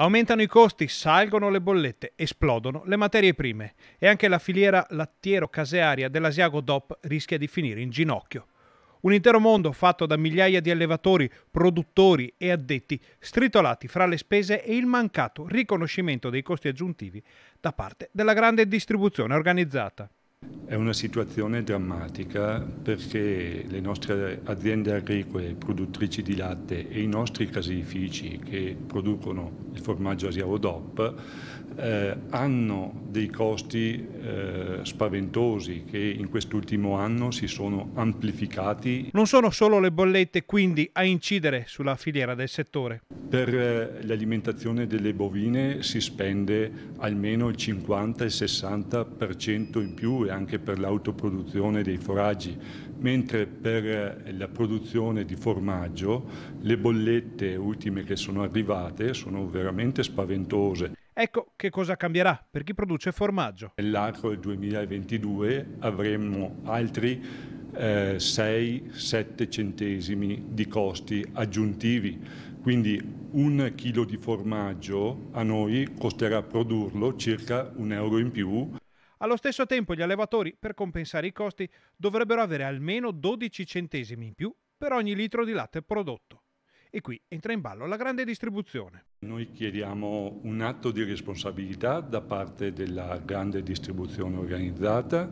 Aumentano i costi, salgono le bollette, esplodono le materie prime e anche la filiera lattiero-casearia dell'Asiago DOP rischia di finire in ginocchio. Un intero mondo fatto da migliaia di allevatori, produttori e addetti stritolati fra le spese e il mancato riconoscimento dei costi aggiuntivi da parte della grande distribuzione organizzata. È una situazione drammatica perché le nostre aziende agricole produttrici di latte e i nostri caseifici che producono il formaggio Asiarodop eh, hanno dei costi eh, spaventosi che in quest'ultimo anno si sono amplificati. Non sono solo le bollette quindi a incidere sulla filiera del settore. Per eh, l'alimentazione delle bovine si spende almeno il 50 60% in più agricole anche per l'autoproduzione dei foraggi, mentre per eh, la produzione di formaggio le bollette ultime che sono arrivate sono veramente spaventose. Ecco che cosa cambierà per chi produce formaggio. Nell'arco del 2022 avremo altri eh, 6-7 centesimi di costi aggiuntivi, quindi un chilo di formaggio a noi costerà produrlo circa un euro in più. Allo stesso tempo gli allevatori, per compensare i costi, dovrebbero avere almeno 12 centesimi in più per ogni litro di latte prodotto. E qui entra in ballo la grande distribuzione. Noi chiediamo un atto di responsabilità da parte della grande distribuzione organizzata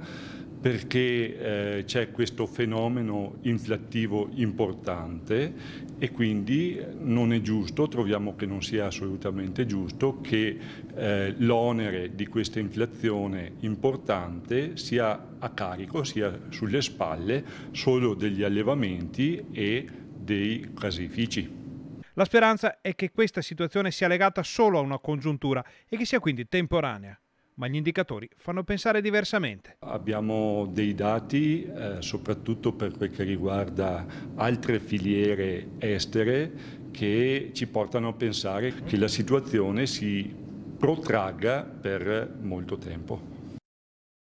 perché eh, c'è questo fenomeno inflattivo importante e quindi non è giusto, troviamo che non sia assolutamente giusto che eh, l'onere di questa inflazione importante sia a carico, sia sulle spalle solo degli allevamenti e dei casifici. La speranza è che questa situazione sia legata solo a una congiuntura e che sia quindi temporanea ma gli indicatori fanno pensare diversamente. Abbiamo dei dati eh, soprattutto per quel che riguarda altre filiere estere che ci portano a pensare che la situazione si protragga per molto tempo.